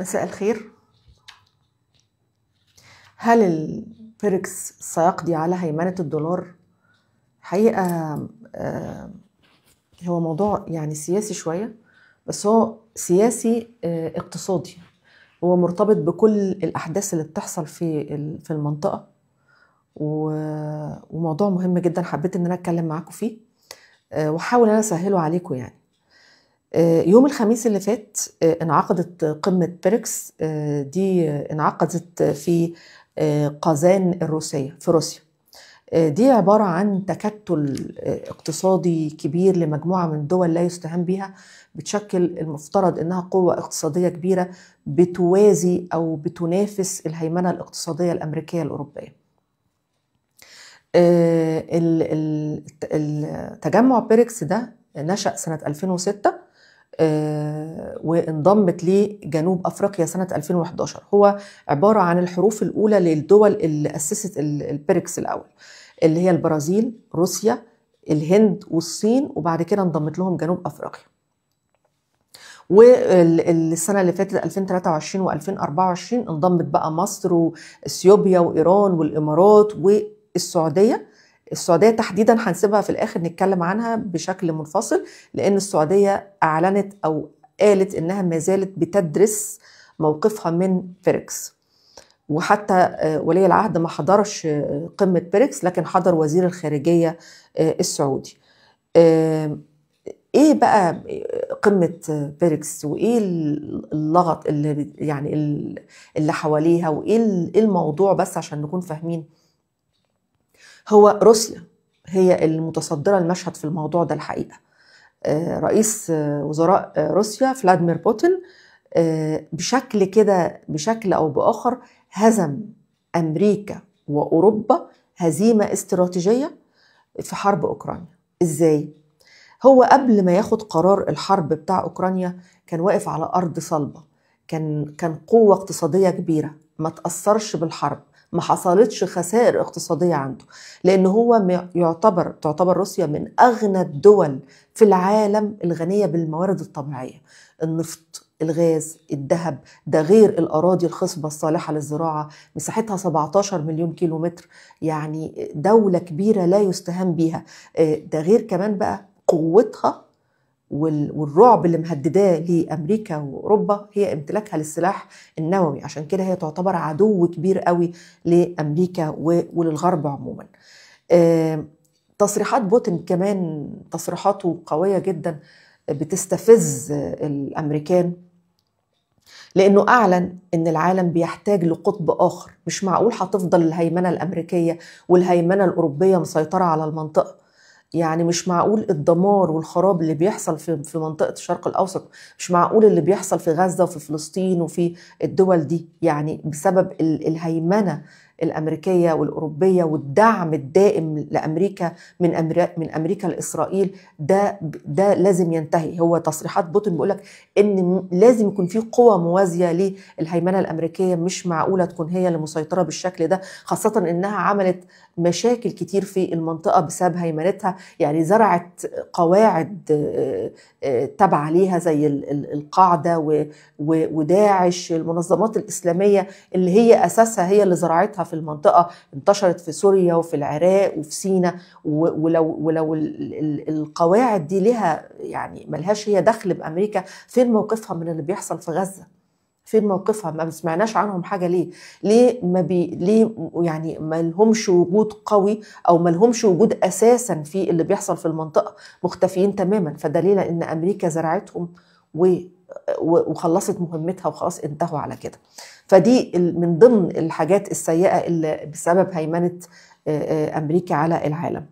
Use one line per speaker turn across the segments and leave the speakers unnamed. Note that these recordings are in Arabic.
مساء الخير هل البيركس سيقضي على هيمنة الدولار؟ حقيقة آه، هو موضوع يعني سياسي شوية بس هو سياسي آه، اقتصادي هو مرتبط بكل الأحداث اللي بتحصل في في المنطقة وموضوع مهم جدا حبيت إن أنا أتكلم معاكم فيه آه، وأحاول أنا أسهله عليكم يعني آه، يوم الخميس اللي فات آه، انعقدت قمة بيركس آه، دي انعقدت في قازان الروسية في روسيا دي عبارة عن تكتل اقتصادي كبير لمجموعة من الدول لا يستهان بها بتشكل المفترض انها قوة اقتصادية كبيرة بتوازي او بتنافس الهيمنة الاقتصادية الامريكية الاوروبية. تجمع بيركس ده نشأ سنة 2006 آه، وانضمت لجنوب افريقيا سنه 2011 هو عباره عن الحروف الاولى للدول اللي اسست البريكس الاول اللي هي البرازيل روسيا الهند والصين وبعد كده انضمت لهم جنوب افريقيا والسنة اللي فاتت 2023 و2024 انضمت بقى مصر واثيوبيا وايران والامارات والسعودية السعوديه تحديدا هنسيبها في الاخر نتكلم عنها بشكل منفصل لان السعوديه اعلنت او قالت انها ما زالت بتدرس موقفها من بيركس وحتى آه، ولي العهد ما حضرش آه، قمه بيركس لكن حضر وزير الخارجيه آه، السعودي ايه بقى قمه بيركس وايه اللغط اللي يعني اللي حواليها وايه إيه الموضوع بس عشان نكون فاهمين هو روسيا هي المتصدرة المشهد في الموضوع ده الحقيقة آه، رئيس آه، وزراء آه، روسيا فلاديمير بوتين بشكل كده بشكل أو بآخر هزم أمريكا وأوروبا هزيمة استراتيجية في حرب أوكرانيا إزاي؟ هو قبل ما ياخد قرار الحرب بتاع أوكرانيا كان واقف على أرض صلبة كان كان قوة اقتصادية كبيرة ما تأثرش بالحرب ما حصلتش خسائر اقتصاديه عنده لان هو يعتبر تعتبر روسيا من اغنى الدول في العالم الغنيه بالموارد الطبيعيه النفط الغاز الذهب ده غير الأراضي الخصبة الصالحة للزراعة مساحتها 17 مليون كيلو متر يعني دولة كبيرة لا يستهان بيها آه، ده غير كمان بقى قوتها والرعب اللي مهدداه لامريكا واوروبا هي امتلاكها للسلاح النووي عشان كده هي تعتبر عدو كبير قوي لامريكا وللغرب عموما تصريحات بوتين كمان تصريحاته قويه جدا بتستفز الامريكان لانه اعلن ان العالم بيحتاج لقطب اخر مش معقول هتفضل الهيمنه الامريكيه والهيمنه الاوروبيه مسيطره على المنطقه يعني مش معقول الدمار والخراب اللي بيحصل في في منطقه الشرق الاوسط مش معقول اللي بيحصل في غزه وفي فلسطين وفي الدول دي يعني بسبب الهيمنه الامريكيه والاوروبيه والدعم الدائم لامريكا من من امريكا لاسرائيل ده ده لازم ينتهي هو تصريحات بوتين بيقول لك ان لازم يكون في قوى موازيه للهيمنه الامريكيه مش معقوله تكون هي اللي مسيطره بالشكل ده خاصه انها عملت مشاكل كتير في المنطقه بسبب هيمنتها يعني زرعت قواعد آه، آه، تابعه ليها زي القاعده وداعش المنظمات الاسلاميه اللي هي اساسها هي اللي زرعتها في المنطقه انتشرت في سوريا وفي العراق وفي سينا ولو ولو القواعد دي لها يعني ملهاش هي دخل بامريكا فين موقفها من اللي بيحصل في غزه؟ فين موقفها ما سمعناش عنهم حاجه ليه ليه ما بي ليه يعني ما لهمش وجود قوي او ما لهمش وجود اساسا في اللي بيحصل في المنطقه مختفيين تماما فدليل ان امريكا زرعتهم و وخلصت مهمتها وخلاص انتهوا على كده فدي من ضمن الحاجات السيئه اللي بسبب هيمنه امريكا على العالم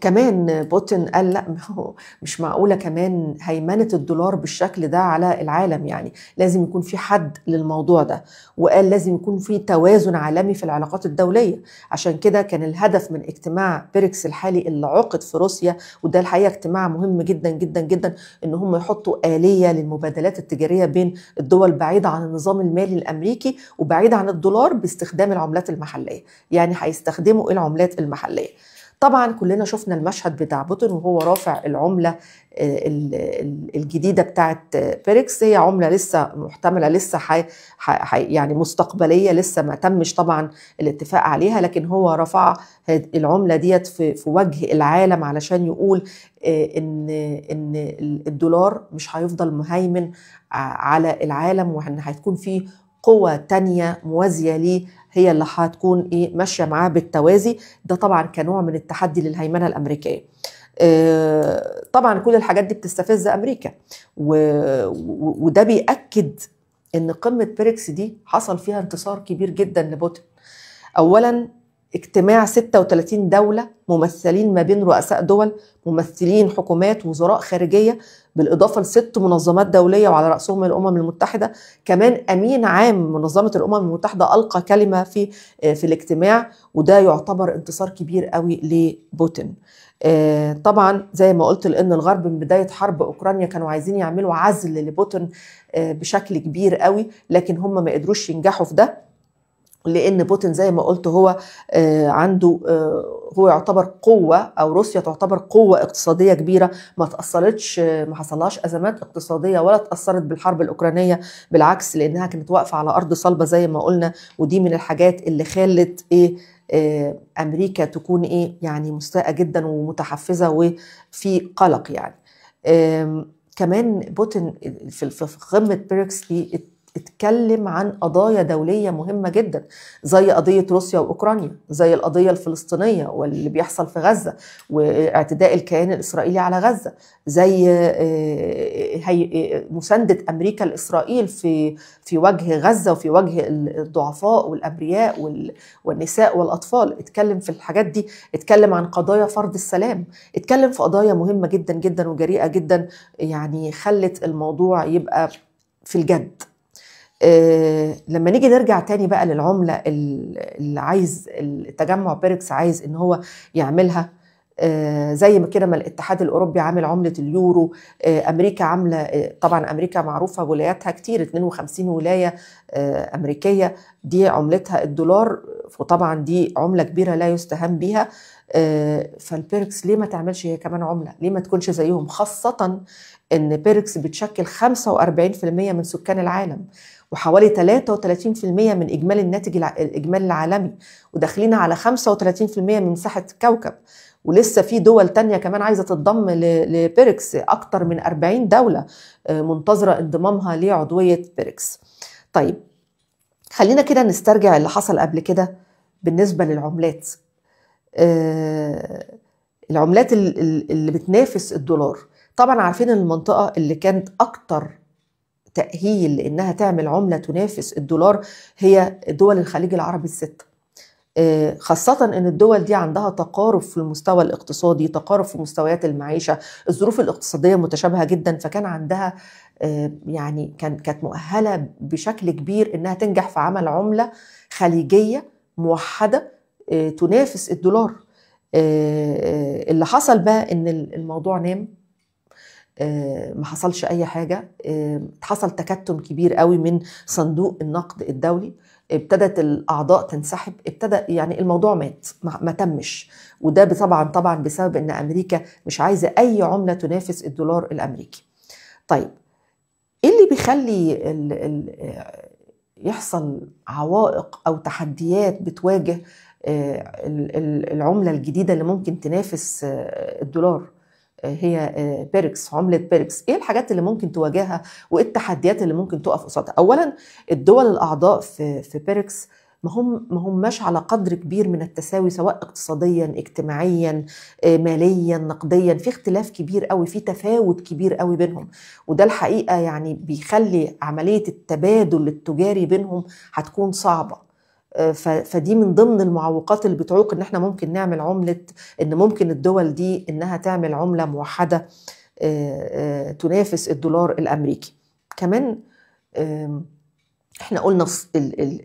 كمان بوتين قال لا ما هو مش معقولة كمان هيمنة الدولار بالشكل ده على العالم يعني لازم يكون في حد للموضوع ده وقال لازم يكون في توازن عالمي في العلاقات الدولية عشان كده كان الهدف من اجتماع بيركس الحالي اللي عقد في روسيا وده الحقيقة اجتماع مهم جدا جدا جدا ان هم يحطوا آلية للمبادلات التجارية بين الدول بعيدة عن النظام المالي الأمريكي وبعيدة عن الدولار باستخدام العملات المحلية يعني هيستخدموا العملات المحلية طبعا كلنا شفنا المشهد بتاع بوتن وهو رافع العمله آه، الجديده بتاعت بيركس هي عمله لسه محتمله لسه حي حي يعني مستقبليه لسه ما تمش طبعا الاتفاق عليها لكن هو رفع العمله ديت في, في وجه العالم علشان يقول آه، ان ان الدولار مش هيفضل مهيمن على العالم وان هتكون فيه قوة تانية موازية ليه هي اللي هتكون ايه ماشية معاه بالتوازي ده طبعا كنوع من التحدي للهيمنة الأمريكية آه، طبعا كل الحاجات دي بتستفز امريكا وده بيأكد ان قمه بريكس دي حصل فيها انتصار كبير جدا لبوتين اولا اجتماع 36 دولة ممثلين ما بين رؤساء دول ممثلين حكومات وزراء خارجية بالإضافة لست منظمات دولية وعلى رأسهم الأمم المتحدة كمان أمين عام منظمة الأمم المتحدة ألقى كلمة في, آه، في الاجتماع وده يعتبر انتصار كبير قوي لبوتين آه، طبعا زي ما قلت لان الغرب من بدايه حرب اوكرانيا كانوا عايزين يعملوا عزل لبوتين آه، بشكل كبير قوي لكن هم ما قدروش ينجحوا في ده لان بوتين زي ما قلت هو آه، عنده آه، هو يعتبر قوه او روسيا تعتبر قوه اقتصاديه كبيره ما تاثرتش آه، ما حصلهاش ازمات اقتصاديه ولا تاثرت بالحرب الاوكرانيه بالعكس لانها كانت واقفه على ارض صلبه زي ما قلنا ودي من الحاجات اللي خلت ايه امريكا تكون ايه يعني مستاءه جدا ومتحفزه وفي قلق يعني كمان بوتين في قمه بيركس دي اتكلم عن قضايا دولية مهمة جدا زي قضية روسيا وأوكرانيا زي القضية الفلسطينية واللي بيحصل في غزة واعتداء الكيان الإسرائيلي على غزة زي آه، آه، آه، مساندة أمريكا لإسرائيل في في وجه غزة وفي وجه الضعفاء والأبرياء والنساء والأطفال اتكلم في الحاجات دي اتكلم عن قضايا فرض السلام اتكلم في قضايا مهمة جدا جدا وجريئة جدا يعني خلت الموضوع يبقى في الجد آه، لما نيجي نرجع تاني بقى للعملة اللي عايز التجمع بيركس عايز ان هو يعملها آه، زي ما كده ما الاتحاد الاوروبي عامل عمله اليورو آه، امريكا عامله طبعا امريكا معروفه ولاياتها كتير 52 ولايه امريكيه دي عملتها الدولار وطبعا دي عمله كبيره لا يستهان بيها آه، فالبيركس ليه ما تعملش هي كمان عمله ليه ما تكونش زيهم خاصه ان بيركس بتشكل 45% من سكان العالم وحوالي 33% من اجمالي الناتج الاجمالي العالمي وداخلين على 35% من مساحه الكوكب ولسه في دول تانية كمان عايزة تتضم لبيركس أكتر من 40 دولة آه، منتظرة انضمامها لعضوية بيركس طيب خلينا كده نسترجع اللي حصل قبل كده بالنسبة للعملات آه، العملات اللي بتنافس الدولار طبعا عارفين ان المنطقه اللي كانت اكتر تاهيل لانها تعمل عمله تنافس الدولار هي دول الخليج العربي السته آه، خاصة إن الدول دي عندها تقارب في المستوى الاقتصادي، تقارب في مستويات المعيشة، الظروف الاقتصادية متشابهة جدا فكان عندها آه، يعني كان كانت مؤهلة بشكل كبير إنها تنجح في عمل عملة خليجية موحدة آه، تنافس الدولار آه، آه، اللي حصل بقى ان الموضوع نام ما حصلش اي حاجه حصل تكتم كبير قوي من صندوق النقد الدولي ابتدت الاعضاء تنسحب ابتدى يعني الموضوع مات ما تمش وده طبعا طبعا بسبب ان امريكا مش عايزه اي عمله تنافس الدولار الامريكي طيب ايه اللي بيخلي الـ الـ يحصل عوائق او تحديات بتواجه آه، العمله الجديده اللي ممكن تنافس آه، الدولار آه، هي بيركس عملة بيركس ايه الحاجات اللي ممكن تواجهها وايه التحديات اللي ممكن تقف قصادها اولا الدول الاعضاء في في بيركس ما هم ما هماش على قدر كبير من التساوي سواء اقتصاديا اجتماعيا ماليا نقديا في اختلاف كبير قوي في تفاوت كبير قوي بينهم وده الحقيقه يعني بيخلي عمليه التبادل التجاري بينهم هتكون صعبه آه، فدي من ضمن المعوقات اللي بتعوق ان احنا ممكن نعمل عمله ان ممكن الدول دي انها تعمل عمله موحده آه، آه، تنافس الدولار الامريكي كمان احنا قلنا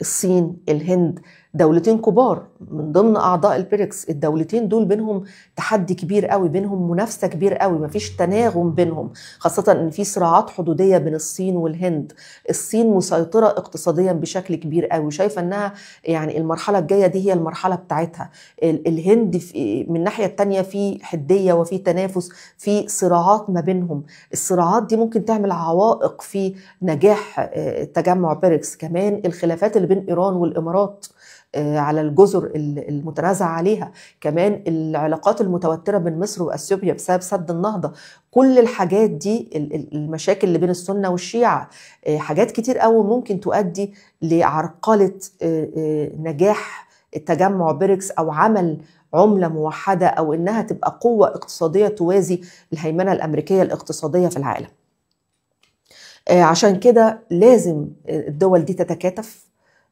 الصين الهند دولتين كبار من ضمن اعضاء البريكس الدولتين دول بينهم تحدي كبير قوي بينهم منافسه كبير قوي مفيش تناغم بينهم خاصه ان في صراعات حدوديه بين الصين والهند الصين مسيطره اقتصاديا بشكل كبير قوي شايفه انها يعني المرحله الجايه دي هي المرحله بتاعتها الهند من الناحيه الثانيه في حديه وفي تنافس في صراعات ما بينهم الصراعات دي ممكن تعمل عوائق في نجاح آه، تجمع بيركس كمان الخلافات اللي بين ايران والامارات آه، على الجزر المتنازع عليها كمان العلاقات المتوترة بين مصر وأثيوبيا بسبب سد النهضة كل الحاجات دي المشاكل اللي بين السنة والشيعة آه، حاجات كتير قوي ممكن تؤدي لعرقلة آه، نجاح التجمع بريكس أو عمل عمله موحده او انها تبقى قوه اقتصاديه توازي الهيمنه الامريكيه الاقتصاديه في العالم. عشان كده لازم الدول دي تتكاتف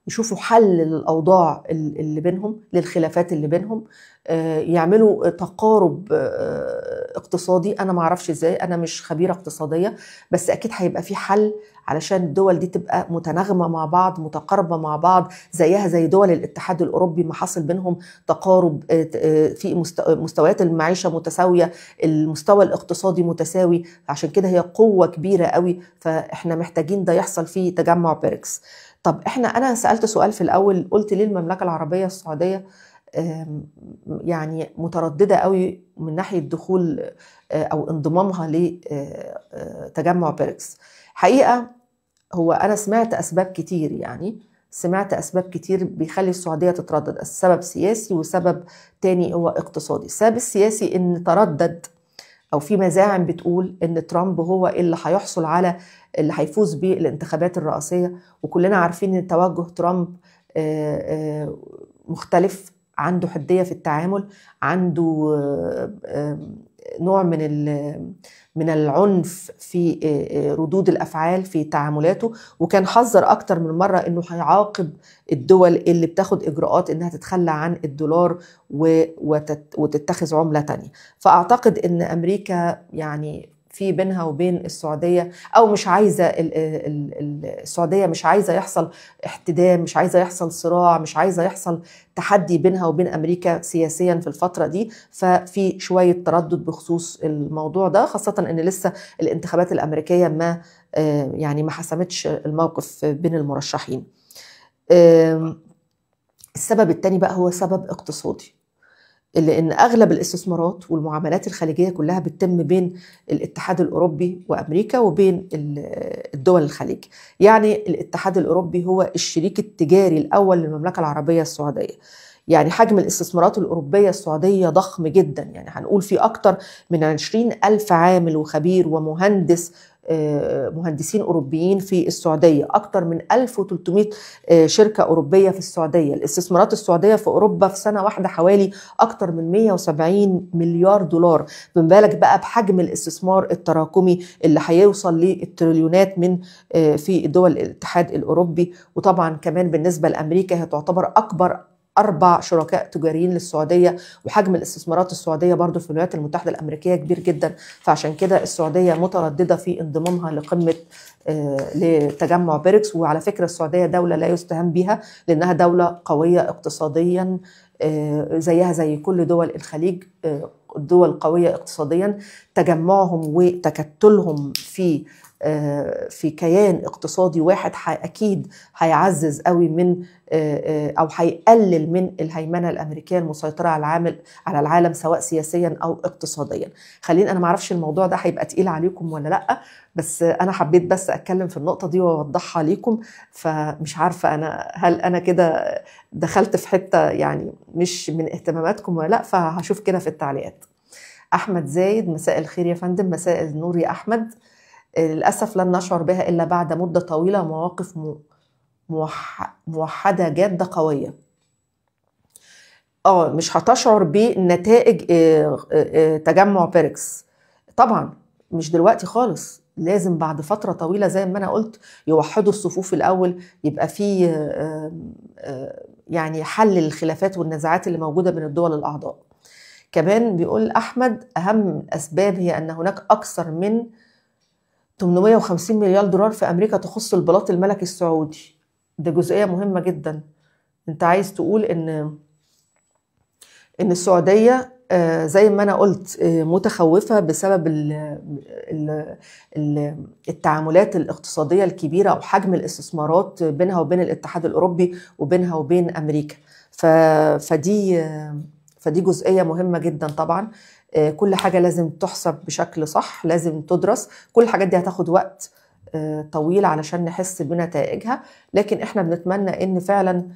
يشوفوا حل للاوضاع اللي بينهم للخلافات اللي بينهم آه، يعملوا تقارب آه، اقتصادي انا ما اعرفش ازاي انا مش خبيره اقتصاديه بس اكيد هيبقى في حل علشان الدول دي تبقى متناغمه مع بعض متقاربه مع بعض زيها زي دول الاتحاد الاوروبي ما حصل بينهم تقارب آه، في مستويات المعيشه متساويه المستوى الاقتصادي متساوي عشان كده هي قوه كبيره قوي فاحنا محتاجين ده يحصل في تجمع بيركس طب احنا انا سالت سؤال في الاول قلت ليه المملكه العربيه السعوديه يعني متردده قوي من ناحيه دخول آه، او انضمامها لتجمع آه، آه، بيركس حقيقه هو انا سمعت اسباب كتير يعني سمعت اسباب كتير بيخلي السعوديه تتردد السبب سياسي وسبب تاني هو اقتصادي السبب السياسي ان تردد او في مزاعم بتقول ان ترامب هو اللي هيحصل على اللي هيفوز بيه الانتخابات الرئاسيه وكلنا عارفين ان توجه ترامب آه، آه، مختلف عنده حديه في التعامل عنده آه، نوع من من العنف في ردود الافعال في تعاملاته وكان حذر اكتر من مره انه هيعاقب الدول اللي بتاخد اجراءات انها تتخلى عن الدولار وتتخذ عمله تانية فاعتقد ان امريكا يعني في بينها وبين السعوديه او مش عايزه السعوديه مش عايزه يحصل احتدام مش عايزه يحصل صراع مش عايزه يحصل تحدي بينها وبين امريكا سياسيا في الفتره دي ففي شويه تردد بخصوص الموضوع ده خاصه ان لسه الانتخابات الامريكيه ما آه، يعني ما حسمتش الموقف بين المرشحين السبب الثاني بقى هو سبب اقتصادي لان اغلب الاستثمارات والمعاملات الخليجيه كلها بتتم بين الاتحاد الاوروبي وامريكا وبين الدول الخليج يعني الاتحاد الاوروبي هو الشريك التجاري الاول للمملكه العربيه السعوديه يعني حجم الاستثمارات الأوروبية السعودية ضخم جدا يعني هنقول في أكتر من 20 ألف عامل وخبير ومهندس آه، مهندسين أوروبيين في السعودية أكثر من 1300 آه، شركة أوروبية في السعودية الاستثمارات السعودية في أوروبا في سنة واحدة حوالي أكثر من 170 مليار دولار من بالك بقى بحجم الاستثمار التراكمي اللي هيوصل للتريليونات من آه، في دول الاتحاد الأوروبي وطبعا كمان بالنسبة لأمريكا هي تعتبر أكبر أربع شركاء تجاريين للسعودية وحجم الاستثمارات السعودية برضو في الولايات المتحدة الأمريكية كبير جدا فعشان كده السعودية مترددة في انضمامها لقمة آه، لتجمع بيركس وعلى فكرة السعودية دولة لا يستهان بها لأنها دولة قوية اقتصاديا آه، زيها زي كل دول الخليج آه، دول قوية اقتصاديا تجمعهم وتكتلهم في آه، في كيان اقتصادي واحد اكيد هيعزز قوي من آه، آه، او هيقلل من الهيمنه الامريكيه المسيطره على العامل على العالم سواء سياسيا او اقتصاديا خليني انا ما اعرفش الموضوع ده هيبقى تقيل عليكم ولا لا بس انا حبيت بس اتكلم في النقطه دي واوضحها ليكم فمش عارفه انا هل انا كده دخلت في حته يعني مش من اهتماماتكم ولا لا فهشوف كده في التعليقات احمد زايد مساء الخير يا فندم مساء النور يا احمد للأسف لن نشعر بها إلا بعد مدة طويلة مواقف موحدة جادة قوية اه مش هتشعر بنتائج آه، آه، آه، تجمع بيركس طبعا مش دلوقتي خالص لازم بعد فتره طويله زي ما انا قلت يوحدوا الصفوف الاول يبقى في يعني حل الخلافات والنزاعات اللي موجوده بين الدول الاعضاء كمان بيقول احمد اهم الاسباب هي ان هناك اكثر من 850 مليار دولار في أمريكا تخص البلاط الملكي السعودي ده جزئية مهمة جدا أنت عايز تقول إن إن السعودية آه، زي ما أنا قلت آه، متخوفة بسبب التعاملات الاقتصادية الكبيرة أو حجم الاستثمارات بينها وبين الاتحاد الأوروبي وبينها وبين أمريكا فدي آه، فدي جزئية مهمة جدا طبعا آه، كل حاجة لازم تحسب بشكل صح لازم تدرس كل الحاجات دي هتاخد وقت آه، طويل علشان نحس بنتائجها لكن احنا بنتمنى ان فعلا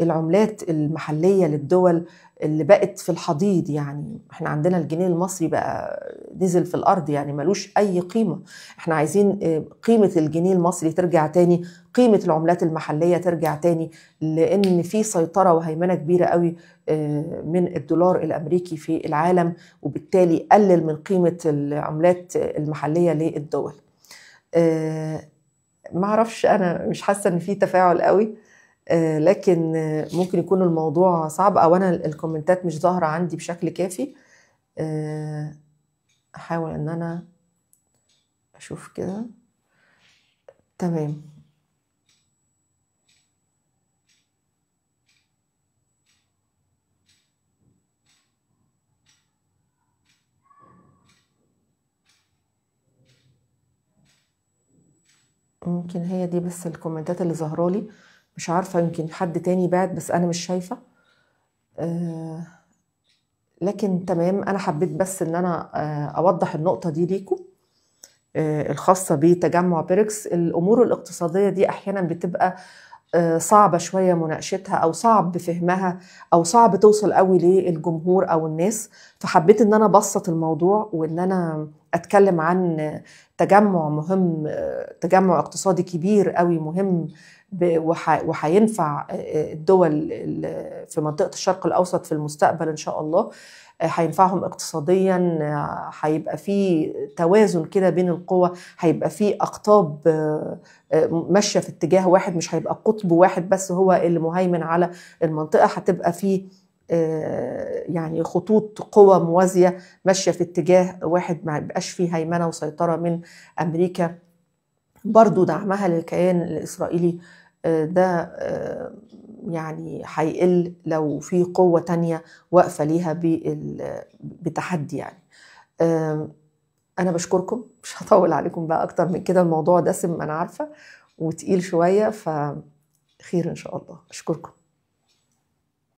العملات المحلية للدول اللي بقت في الحضيض يعني احنا عندنا الجنيه المصري بقى نزل في الارض يعني ملوش اي قيمه احنا عايزين آه، قيمه الجنيه المصري ترجع تاني قيمه العملات المحليه ترجع تاني لان في سيطره وهيمنه كبيره قوي آه، من الدولار الامريكي في العالم وبالتالي قلل من قيمه العملات المحليه للدول آه، ما اعرفش انا مش حاسه ان في تفاعل قوي لكن ممكن يكون الموضوع صعب او انا الكومنتات مش ظاهره عندي بشكل كافي احاول ان انا اشوف كده تمام ممكن هي دي بس الكومنتات اللي ظاهره مش عارفه يمكن حد تاني بعد بس انا مش شايفه آه لكن تمام انا حبيت بس ان انا آه، اوضح النقطه دي ليكم آه، الخاصه بتجمع بيركس الامور الاقتصاديه دي احيانا بتبقى آه، صعبة شوية مناقشتها أو صعب فهمها أو صعب توصل قوي للجمهور أو الناس فحبيت إن أنا أبسط الموضوع وإن أنا أتكلم عن تجمع مهم تجمع اقتصادي كبير قوي مهم وهينفع آه، آه، الدول في منطقه الشرق الاوسط في المستقبل ان شاء الله هينفعهم آه، اقتصاديا هيبقى في توازن كده بين القوى هيبقى في اقطاب ماشيه في اتجاه واحد مش هيبقى قطب واحد بس هو اللي مهيمن على المنطقه هتبقى في يعني خطوط قوى موازيه ماشيه في اتجاه واحد ما يبقاش فيه هيمنه وسيطره من امريكا برضو دعمها للكيان الاسرائيلي ده آه، يعني هيقل لو في قوة تانية واقفة ليها بتحدي يعني آه، أنا بشكركم مش هطول عليكم بقى أكتر من كده الموضوع دسم أنا عارفة وتقيل شوية فخير إن شاء الله أشكركم